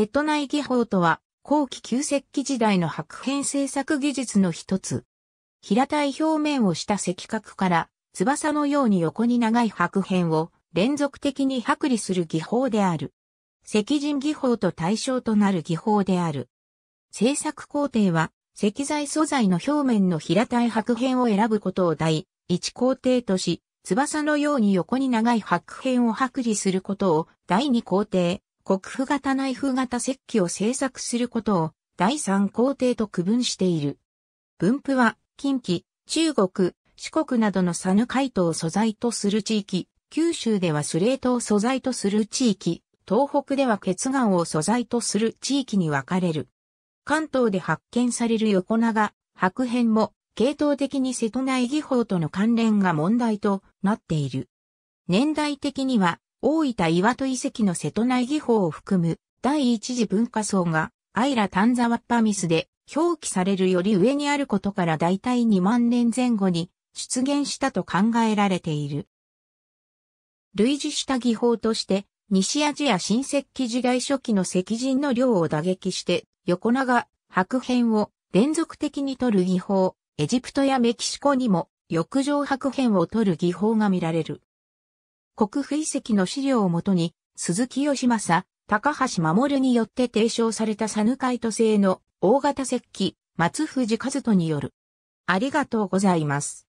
瀬戸内技法とは、後期旧石器時代の白片製作技術の一つ。平たい表面をした石角から、翼のように横に長い白片を連続的に剥離する技法である。石人技法と対象となる技法である。製作工程は、石材素材の表面の平たい白片を選ぶことを第一工程とし、翼のように横に長い白片を剥離することを第二工程、国府型内風型石器を製作することを第三工程と区分している。分布は近畿、中国、四国などのサヌカイトを素材とする地域、九州ではスレートを素材とする地域、東北では血岩を素材とする地域に分かれる。関東で発見される横長、白片も、系統的に瀬戸内技法との関連が問題となっている。年代的には、大分岩戸遺跡の瀬戸内技法を含む第一次文化層がアイラ・タンザワッパミスで表記されるより上にあることから大体2万年前後に出現したと考えられている。類似した技法として、西アジア新石器時代初期の石人の量を打撃して横長、白片を連続的に取る技法、エジプトやメキシコにも浴場白片を取る技法が見られる。国府遺跡の資料をもとに、鈴木義政、高橋守によって提唱されたサヌカイト製の大型石器、松藤和人による。ありがとうございます。